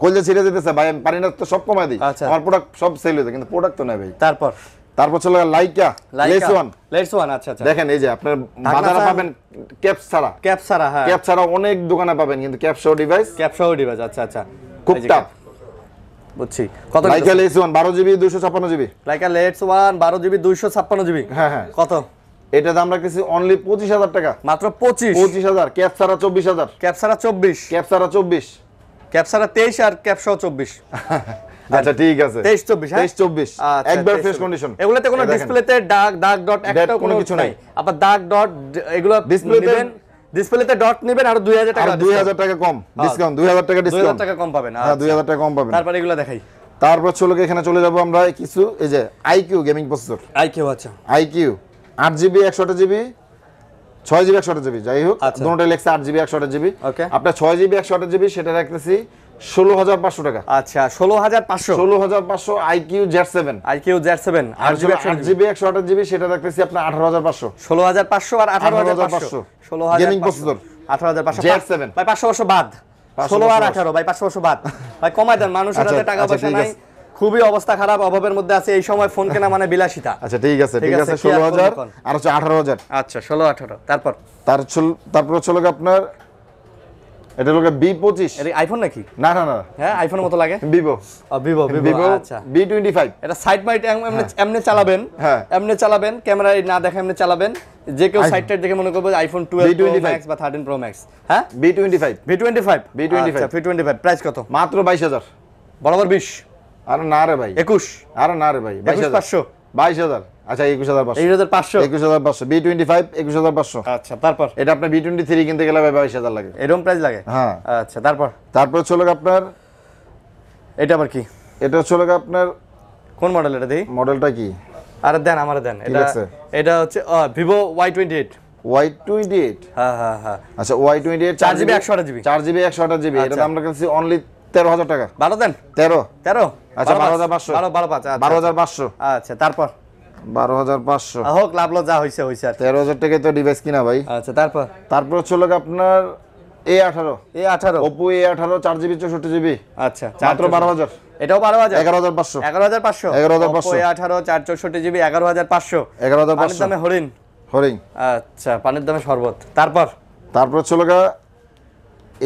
কলজে ছেড়ে যেতেছে ভাই আমি পানি না তো সব কমাই দিই আচ্ছা। আমার প্রোডাক্ট সব সেল হয়ে যায় কিন্তু প্রোডাক্ট তো নাই ভাই তারপর তারপর চলে গেল লাইকা লেস ওয়ান লেস ওয়ান আচ্ছা আচ্ছা দেখেন এই যে আপনার বাজারে পাবেন ক্যাপ ছাড়া ক্যাপ ছাড়া হ্যাঁ ক্যাপ ছাড়া অনেক দোকানে পাবেন কিন্তু ক্যাপ সহ ডিভাইস ক্যাপ সহ ডিভাইস আচ্ছা আচ্ছা খুব টাফ বুঝছি কত Leica Leitz one 12 GB 256 GB Leica Leitz one 12 GB 256 GB হ্যাঁ হ্যাঁ কত এটা দাম রাখতেছি অনলি 25000 টাকা মাত্র 25 25000 ক্যাপ ছাড়া 24000 ক্যাপ ছাড়া 24 ক্যাপ ছাড়া 24 ক্যাপসারা তেইশ আর ক্যাপসা চব্বিশ আচ্ছা ঠিক আছে 23 24 23 24 একবার ফ্রেশ কন্ডিশন এগুলাতে কোনো ডিসপ্লেতে দাগ দাগ ডট একটা কোনো কিছু নাই আবার দাগ ডট এগুলো ডিসপ্লেতে ডিসপ্লেতে ডট নেবেন আর 2000 টাকা 2000 টাকা কম ডিসকাউন্ট হ্যাঁ। 2000 টাকা ডিসকাউন্ট 2000 টাকা কম পাবেন হ্যাঁ 2000 আচ্ছা। টাকা কম পাবেন তারপর এগুলো দেখাই তারপর চলো এখানে চলে যাব আমরা কিছু এই যে আইকিউ গেমিং প্রসেসর আইকিউ আচ্ছা আইকিউ 8 জিবি 108 জিবি ছয় জিবি একশো জিবি যাই হোক আচ্ছা। দুটোই লেখছে আট জিবি একশো জিবি আপনার ছয় জিবি একশো জিবি সেটা রাখতেছি ষোলো হাজার পাঁচশো টাকা আচ্ছা ষোলো হাজার পাঁচশো ষোলো হাজার পাঁচশো iQOO Z seven iQOO Z seven আট জিবি একশো আঠাশ জিবি সেটা রাখতেছি আপনার আঠারো হাজার পাঁচশো ষোলো হাজার পাঁচশো আর আঠারো হাজার পাঁচশো ষোলো হাজার প্রস্তুতর আঠারো হাজার পাঁচশো জেড সেভেন ভাই পাঁচশো পাঁচশো বাদ ষোলো আর আঠারো ভাই পাঁচশো বাদ ভাই কমায় দেন মানুষের আচ্ছা, হাতে টাকা আচ্ছা, পয়সা নাই খুবই অবস্থা খারাপ অভাবের মধ্যে আছে এই সময় ফোন কেনা মানে বিলাসিতা আচ্ছা ঠিক আছে ঠিক আছে 16000 আর হচ্ছে 18000 আচ্ছা 16 18 তারপর তার তারপর চলে গেল আপনার এটা লোকে B25 এর আইফোন নাকি না না না হ্যাঁ আইফোনের মতো লাগে Vivo ভিভো Vivo Vivo আচ্ছা B25 এটা সাইড মাইট এমনে এমনে চালাবেন হ্যাঁ এমনে চালাবেন ক্যামেরা না দেখে এমনে চালাবেন যে কেউ সাইড টাইট দেখে মনে করবে আইফোন 12 প্রো ম্যাক্স বা 13 Pro Max হ্যাঁ B25 B25 B25 B twenty price কত মাত্র 22000 হাজার বরাবর 20 আর না রে ভাই একুশ আর না রে ভাই বাইশ পাঁচশো বাইশ হাজার আচ্ছা একুশ হাজার পাঁচশো একুশ হাজার পাঁচশো একুশ হাজার পাঁচশো বি টোয়েন্টি ফাইভ একুশ হাজার পাঁচশো আচ্ছা তারপর এটা আপনার বি টোয়েন্টি থ্রি কিনতে গেলে বাইশ হাজার লাগে এরকম প্রাইস লাগে হ্যাঁ আচ্ছা তারপর তারপর চলে আপনার এটা আবার কি এটা চলে আপনার কোন মডেল এটা দিই মডেলটা কি আরে দেন আমার দেন এটা এটা হচ্ছে Vivo Y twenty eight Y twenty eight হ্যাঁ হ্যাঁ হ্যাঁ আচ্ছা ওয়াই টোয়েন্টি এইট চার জিবি একশো আট জিবি চার জিবি একশো আট জিবি এটা আচ্ছা। আমরা কাছে অনলি তেরো হাজার টাকা বারো দেন তেরো তেরো আচ্ছা বারো হাজার পাঁচশো বারো বারো পাঁচ আচ্ছা, আচ্ছা। বারো হাজার পাঁচশো আচ্ছা তারপর বারো হাজার পাঁচশো হোক লাভ যা হয়েছে হয়েছে তেরো হাজার টাকায় তো ডিভাইস কিনা ভাই আচ্ছা তারপর তারপর হচ্ছে আপনার এ আঠারো এ আঠারো ওপো এ আঠারো চার জিবি চৌষট্টি জিবি আচ্ছা মাত্র বারো হাজার এটাও বারো হাজার এগারো হাজার পাঁচশো এগারো হাজার পাঁচশো এগারো হাজার পাঁচশো এ আঠারো চার চৌষট্টি জিবি এগারো হাজার পাঁচশো এগারো হাজার পাঁচশো দামে হরিণ হরিণ আচ্ছা পানির দামে শরবত তারপর তারপর হচ্ছে লোক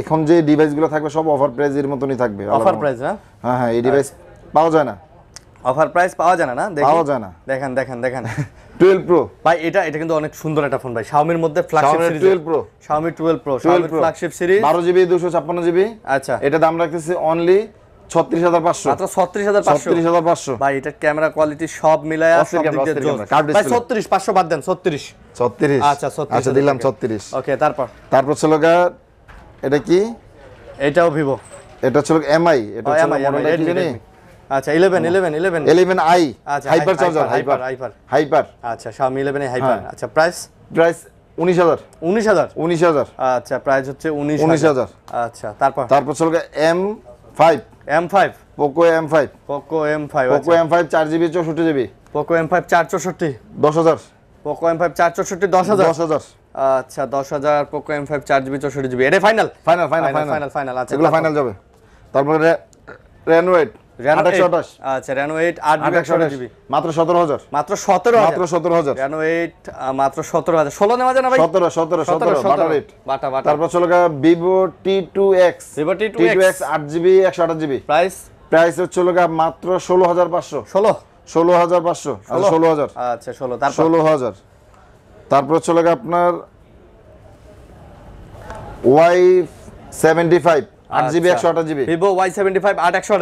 এখন যে ডিভাইস গুলো থাকবে সব অফার এর মতনই থাকবে অফার প্রাইস না হ্যাঁ হ্যাঁ এই ডিভাইস আচ্ছা। পাওয়া যায় না অফার প্রাইস পাওয়া যায় না পাওয়া যায় না দেখেন দেখেন দেখেন 12 প্রো ভাই এটা এটা কিন্তু অনেক সুন্দর একটা ফোন ভাই শাওমির মধ্যে flagship series 12 pro Xiaomi 12 pro শাওমির ফ্ল্যাগশিপ সিরিজ 12 জিবি 256 জিবি আচ্ছা এটা দাম রাখতেছে অনলি 36500 মাত্র 36500 36500 ভাই এটা ক্যামেরা কোয়ালিটি সব মিলায় আছে দিক দিয়ে ভাই 36500 বাদ দেন 36 36 আচ্ছা 36 আচ্ছা দিলাম 36 ওকে তারপর তারপর চলো এটা কি এটাও ভিভো এটা ছিল এমআই এটা ছিল মডেল কি আচ্ছা 11 11 11 11 আই আচ্ছা hyper charger hyper hyper hyper আচ্ছা Xiaomi 11 এ হাইপার আচ্ছা প্রাইস প্রাইস 19000 19000 19000 আচ্ছা প্রাইস হচ্ছে 19000 আচ্ছা তারপর তারপর ছিল M5 M5 Poco M5 Poco M5 আচ্ছা। Poco M5 4GB 64GB Poco M5 464 10000 Poco M5 464 10000 10000 আচ্ছা দশ হাজার পোকো এম ফাইভ চার জিবি চৌষট্টি জিবি এটা final final final final final আচ্ছা এগুলো ফাইনাল যাবে তারপরে রেনো এইট আচ্ছা, মাত্র সতেরো হাজার মাত্র সতেরো সতেরো হাজার সতেরো হাজার ষোলো সতেরো সতেরো সতেরো তারপর Vivo T two X Vivo T two X আট জিবি একশো জিবি প্রাইস প্রাইস হচ্ছে মাত্র ষোলো হাজার পাঁচশো ষোলো ষোলো হাজার পাঁচশো আচ্ছা, ষোলো হাজার আচ্ছা ষোলো তার ষোলো হাজার তারপর চলে গেল আপনার ওয়াই সেভেন্টি ফাইভ আট আচ্ছা। আট একশো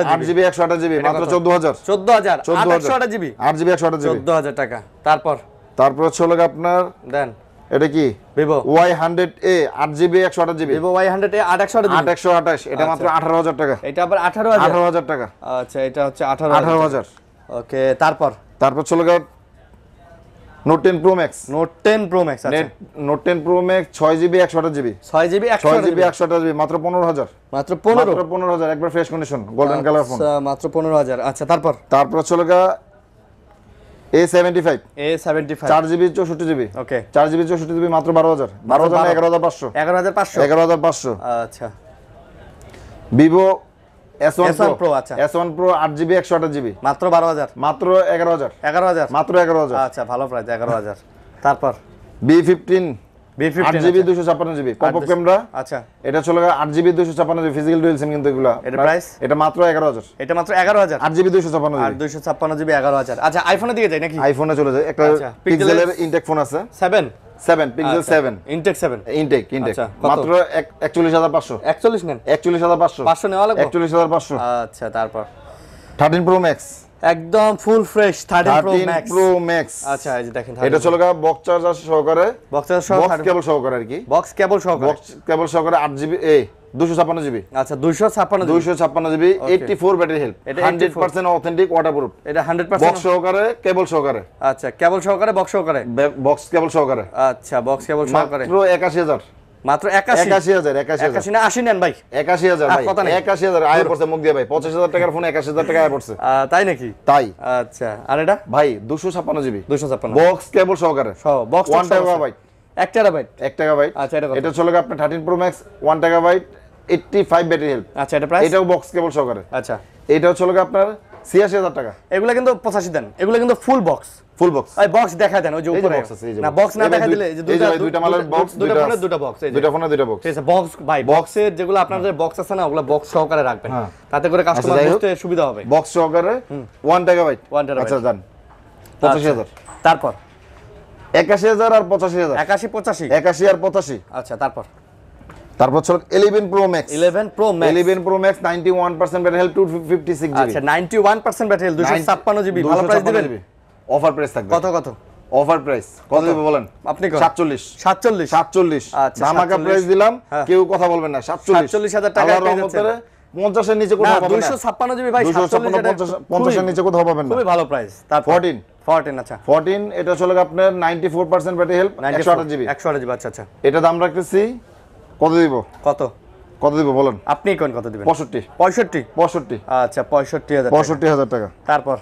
মাত্র চোদ্দ হাজার টাকা তারপর তারপর চলে গেল আপনার দেন এটা কি ভিভো ওয়াই হান্ড্রেড এ আট জিবি একশো এ আট একশো আঠাশ এটা মাত্র আচ্ছা। আঠারো হাজার টাকা এটা আবার আঠারো আঠারো হাজার টাকা আচ্ছা এটা হচ্ছে আঠারো আঠারো হাজার ওকে তারপর তারপর চলে গেল note ten pro max note ten pro max note ten pro max ছয় জিবি একশো আঠাশ জিবি ছয় জিবি ছয় জিবি একশো আঠাশ জিবি মাত্র পনেরো হাজার মাত্র পনেরো পনেরো হাজার একবার fresh condition golden colour phone মাত্র পনেরো হাজার আচ্ছা তারপর তারপর চলে গা A seventy five A seventy five চার জিবি চৌষট্টি জিবি ওকে চার জিবি চৌষট্টি জিবি মাত্র বারো হাজার বারো হাজার এগারো হাজার পাঁচশো এগারো হাজার পাঁচশো এগারো হাজার পাঁচশো আচ্ছা ভিভো আচ্ছা S1 Pro 8GB 128GB মাত্র 12000 মাত্র 11000 11000 মাত্র প্রাইস আচ্ছা, 11000 তারপর B15 B15 আচ্ছা। আচ্ছা। এটা চলে 8GB 256GB ফিজিক্যাল ডুয়াল সিম কিন্তু এগুলো এটা প্রাইস এটা মাত্র 11000 আচ্ছা আইফোনের দিকে যাই নাকি আইফোনে চলে যায় একটা পিক্সেলের ফোন আছে 7 7 পিক্সেল 7 ইনটেক 7 ইনটেক ইনটেক মাত্র 41500 41 নেন 41500 500 নেওয়া লাগবে 41500 আচ্ছা তারপর 13 প্রো ম্যাক্স একদম full fresh 13 pro max pro max আচ্ছা এই যে দেখেন এটা চলে গেল বক্স চার্জার সহকারে বক্স চার্জার বক্স কেবল সহকারে আর কি বক্স কেবল সহকারে বক্স কেবল সহকারে 8 জিবি এ 256 জিবি আচ্ছা 256 256 জিবি 84 ব্যাটারি হেলথ এটা 100% অথেন্টিক ওয়াটারপ্রুফ এটা 100% বক্স সহকারে কেবল সহকারে আচ্ছা কেবল সহকারে বক্স সহকারে বক্স কেবল সহকারে আচ্ছা বক্স কেবল সহকারে মাত্র 81000 মাত্র একাশি হাজার একাশি হাজার না আশি নেন ভাই একাশি হাজার ভাই একাশি হাজার আয় পড়ছে মুখ দিয়ে ভাই পঁচিশ হাজার টাকার ফোন একাশি হাজার টাকা আয় পড়ছে তাই নাকি তাই আচ্ছা আর এটা ভাই দুশো ছাপ্পান্ন জিবি দুশো ছাপ্পান্ন বক্স কেবল সহকারে সহ বক্স ওয়ান টাকা ভাই এক টাকা বাইট এক টাকা বাইট আচ্ছা এটা এটা চলে আপনার thirteen pro max one terabyte eighty five battery health আচ্ছা এটা প্রাইস এটাও বক্স কেবল সহকারে আচ্ছা এটাও চলে আপনার ছিয়াশি হাজার টাকা এগুলো কিন্তু পঁচাশি দেন এগুলো কিন্তু full box full box box দেখা দেন ওই যে উপরে বক্স হ্যাঁ। আছে না বক্স না দেখা দিলে যে দুটো দুটো মালের বক্স দুটো ফোনের দুটো বক্স এই দুটো ফোনের দুটো বক্স বক্স ভাই বক্সের যেগুলো আপনাদের বক্স আছে না ওগুলো বক্স সহকারে রাখবেন হ্যাঁ। তাতে করে আচ্ছা, কাস্টমার বুঝতে সুবিধা হবে বক্স সহকারে 1 টাকা বাইট 1 টাকা আচ্ছা জান 85000 আচ্ছা, তারপর 81000 আর 85000 81 85 81 আর 85 আচ্ছা তারপর তারপর চলো 11 pro max 11 pro max 11 pro max 91% battery health 256 GB আচ্ছা 91% ব্যাটারি হেলথ 256 জিবি ভালো প্রাইস দিবেন অফার প্রাইস থাকবে কত কত অফার প্রাইস কত দিবেন বলেন আপনি 47 47 47 আচ্ছা ধামাকা প্রাইস দিলাম হ্যাঁ। কেউ কথা বলবেন না 47 47000 টাকা পেয়ে যাচ্ছেন 50 এর নিচে কোথাও পাবেন না 256 জিবি ভাই 256 50 এর নিচে কোথাও পাবেন না খুবই ভালো প্রাইস তার 14 14 আচ্ছা 14 এটা চলে আপনার 94% ব্যাটারি হেলথ 128 জিবি 128 জিবি আচ্ছা আচ্ছা এটা দাম রাখতেছি কত দিব কত কত দিব বলেন আপনি কোন কত দিবেন পঁয়ষট্টি পঁয়ষট্টি পঁয়ষট্টি আচ্ছা পঁয়ষট্টি হাজার পঁয়ষট্টি হাজার টাকা তারপর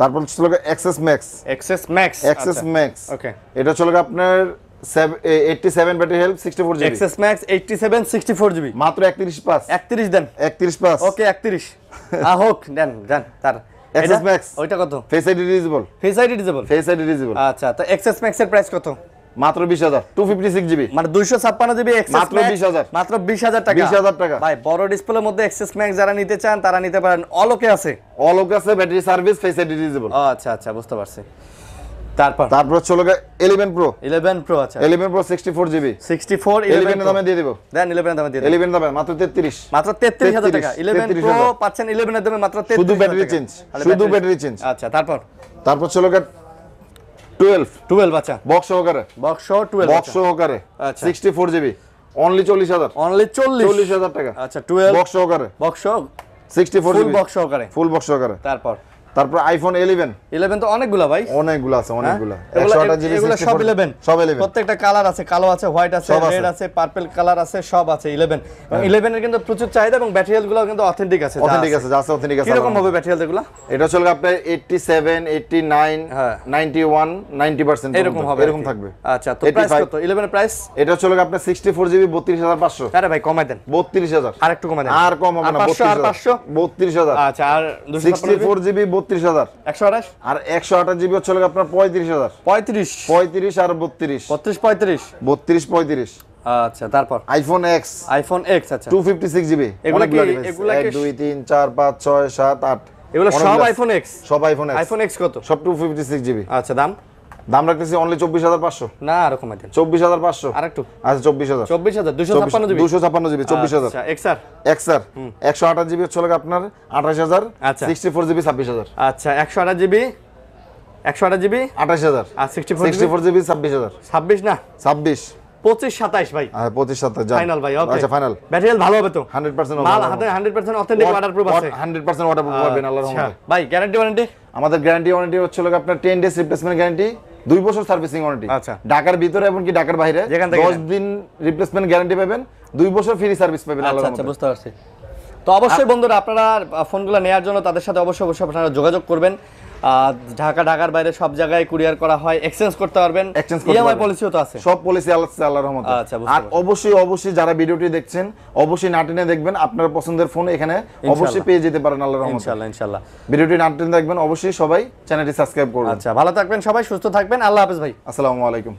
তারপর ছিল XS max XS max XS max okay এটা চলে আপনার 87 battery health 64 GB XS max 87 64 GB মাত্র 31 পাস 31 দেন 31 পাস ওকে 31 আ হোক দেন দেন তার এক্সেস ম্যাক্স ওইটা কত face ID disable face ID disable face ID disable আচ্ছা তো এক্সেস ম্যাক্স এর প্রাইস কত মাত্র বিশ হাজার জিবি মানে দুইশো ছাপ্পান্ন জিবি মাত্র বিশ মাত্র বিশ টাকা বিশ টাকা ভাই বড় ডিসপ্লের মধ্যে এক্সেস ম্যাক্স যারা নিতে চান তারা নিতে পারেন অলোকে আছে অলোকে আছে ব্যাটারি সার্ভিস ফেসিলিটি আচ্ছা আচ্ছা বুঝতে পারছি তারপর তারপর চলো 11 প্রো 11 প্রো আচ্ছা 11 প্রো 64 জিবি 64 11 এর দামে দিয়ে দেব দেন 11 এর দামে দিয়ে দেব 11 এর দামে মাত্র 33 মাত্র 33000 টাকা 11 প্রো পাচ্ছেন 11 এর দামে মাত্র 33 শুধু ব্যাটারি চেঞ্জ শুধু ব্যাটারি চেঞ্জ আচ্ছা তারপর তারপর চলো টুয়েলভ টুয়েলভ আচ্ছা বক্স সহকারে বক্স টুয়েলভ বক্স সহকারে সিক্সটি ফোর জিবি অনলি চল্লিশ হাজার অনলি চল্লিশ চল্লিশ হাজার টাকা আচ্ছা টুয়েলভ বক্স সহকারে box sixty four full box সহকারে ফুল বক্স সহকারে তারপর তারপর আইফোন 11 11 তো অনেকগুলা ভাই অনেকগুলা আছে হ্যাঁ? অনেকগুলা 108 জিবি এগুলো সব 11 সব 11 প্রত্যেকটা কালার আছে কালো আছে হোয়াইট আছে রেড আছে পার্পল কালার আছে সব আছে 11 এবং 11 হ্যাঁ। এর কিন্তু প্রচুর চাহিদা এবং ব্যাটারি হেলথ গুলো কিন্তু অথেন্টিক আছে অথেন্টিক আছে যা আছে অথেন্টিক আছে কিরকম হবে ব্যাটারি হেলথ এটা চলবে আপনার 87 89 91 90% এরকম হবে এরকম থাকবে আচ্ছা তো প্রাইস কত 11 এর প্রাইস এটা চলবে আপনার 64 জিবি 32500 আরে ভাই কমাই দেন 32000 আর একটু কমাই দেন আর কম হবে না 32500 32000 আচ্ছা আর 64 জিবি বত্রিশ হাজার একশো আঠাশ আর একশো আঠাশ জিবি হচ্ছে আপনার পঁয়ত্রিশ হাজার পঁয়ত্রিশ পঁয়ত্রিশ আর বত্রিশ বত্রিশ পঁয়ত্রিশ বত্রিশ পঁয়ত্রিশ আচ্ছা তারপর আইফোন এক্স আইফোন এক্স আচ্ছা টু ফিফটি সিক্স জিবি এক দুই তিন চার পাঁচ ছয় সাত আট এগুলো সব আইফোন এক্স সব আইফোন এক্স আইফোন এক্স কত সব টু ফিফটি সিক্স জিবি আচ্ছা দাম দাম রাখতেছি অনলি চব্বিশ হাজার পাঁচশো না এরকম চব্বিশ হাজার পাঁচশো আর একটু আচ্ছা চব্বিশ হাজার চব্বিশ হাজার দুশো ছাপ্পান্ন জিবি দুশো ছাপ্পান্ন জিবি চব্বিশ হাজার এক্সার আচ্ছা, এক্সার একশো আঠাশ জিবি হচ্ছে আপনার আঠাশ হাজার সিক্সটি আচ্ছা। ফোর জিবি ছাব্বিশ হাজার আচ্ছা একশো আঠাশ জিবি একশো আঠাশ জিবি আঠাশ হাজার আর sixty four sixty four GB ছাব্বিশ হাজার ছাব্বিশ না ছাব্বিশ পঁচিশ সাতাশ ভাই হ্যাঁ পঁচিশ সাতাশ ফাইনাল ভাই আচ্ছা ফাইনাল ব্যাটারি ভালো হবে তো হান্ড্রেড পার্সেন্ট হাতে hundred percent authentic waterproof আছে হান্ড্রেড পার্সেন্ট ওয়াটার প্রুফ পাবেন আল্লাহ ভাই গ্যারান্টি ওয়ারেন্টি আমাদের গ্যারান্টি ওয়ারেন্টি হচ্ছে আপনার টেন ডেজ রিপ্লেসমেন্ট গ্যারান্টি দুই বছর সার্ভিসিং ওয়ারেন্টি আচ্ছা ঢাকার ভিতরে এবং কি ঢাকার বাইরে দশ দিন রিপ্লেসমেন্ট গ্যারান্টি পাবেন দুই বছর ফ্রি সার্ভিস পাবেন আচ্ছা আচ্ছা বুঝতে পারছি তো অবশ্যই বন্ধুরা আপনারা ফোনগুলো নেওয়ার জন্য তাদের সাথে অবশ্যই অবশ্যই আপনারা যোগাযোগ করবেন ঢাকা ঢাকার বাইরে সব জায়গায় কুরিয়ার করা হয় এক্সচেঞ্জ করতে পারবেন ইএমআই পলিসিও তো আছে সব পলিসি আল্লাহ আল্লাহর রহমতে আচ্ছা আর অবশ্যই অবশ্যই যারা ভিডিওটি দেখছেন অবশ্যই নাটিনে দেখবেন আপনার পছন্দের ফোন এখানে অবশ্যই পেয়ে যেতে পারেন আল্লাহর রহমতে ইনশাআল্লাহ ইনশাআল্লাহ ভিডিওটি নাটিনে দেখবেন অবশ্যই সবাই চ্যানেলটি সাবস্ক্রাইব করুন আচ্ছা ভালো থাকবেন সবাই সুস্থ থাকবেন আল্লাহ হাফেজ ভাই আসসালামু আলাইকুম